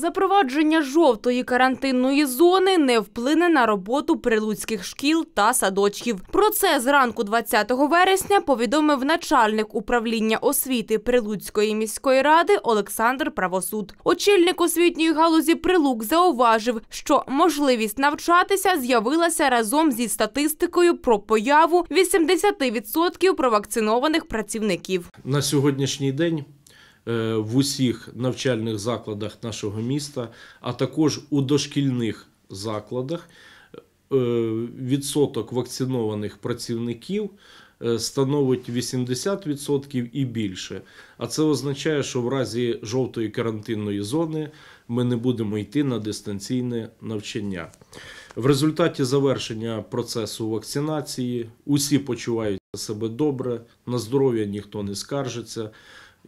Запровадження жовтої карантинної зони не вплине на роботу прилуцьких шкіл та садочків. Про це зранку 20 вересня повідомив начальник управління освіти Прилуцької міської ради Олександр Правосуд. Очільник освітньої галузі Прилук зауважив, що можливість навчатися з'явилася разом зі статистикою про появу 80% провакцинованих працівників на сьогоднішній день. Е, в усіх навчальних закладах нашого міста, а також у дошкільних закладах. Е, відсоток вакцинованих працівників е, становить 80% і більше. А це означає, що в разі жовтої карантинної зони ми не будемо йти на дистанційне навчання. В результаті завершення процесу вакцинації усі почувають себе добре, на здоров'я ніхто не скаржиться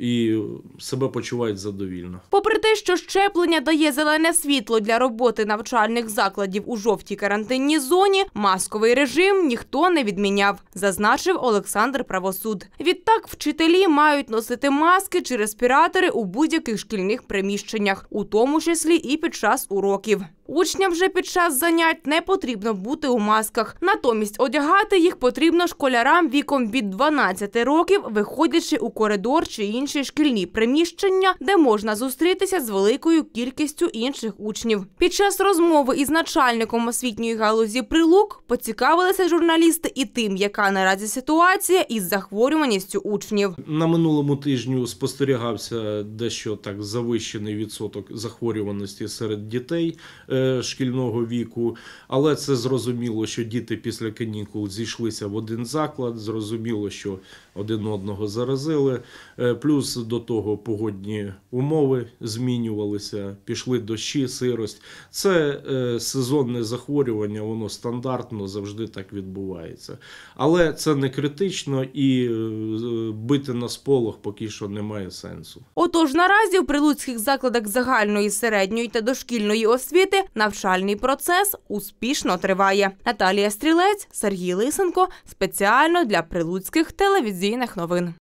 і себе почувають задовільно. Попри те, що щеплення дає зелене світло для роботи навчальних закладів у жовтій карантинній зоні, масковий режим ніхто не відміняв, зазначив Олександр Правосуд. Відтак вчителі мають носити маски чи респіратори у будь-яких шкільних приміщеннях, у тому числі і під час уроків. Учням вже під час занять не потрібно бути у масках. Натомість одягати їх потрібно школярам віком від 12 років, виходячи у коридор чи інші шкільні приміщення, де можна зустрітися з великою кількістю інших учнів. Під час розмови із начальником освітньої галузі прилук поцікавилися журналісти і тим, яка наразі ситуація із захворюваністю учнів. На минулому тижню спостерігався дещо так завищений відсоток захворюваності серед дітей. Е, шкільного віку, але це зрозуміло, що діти після канікул зійшлися в один заклад. Зрозуміло, що один одного заразили. Е, плюс до того погодні умови змінювалися, пішли дощі, сирость. Це е, сезонне захворювання, воно стандартно завжди так відбувається. Але це не критично і е, бити на сполох поки що немає сенсу. Отож, наразі в прилуцьких закладах загальної, середньої та дошкільної освіти навчальний процес успішно триває. Наталія Стрілець, Сергій Лисенко спеціально для прилуцьких телевізійних новин.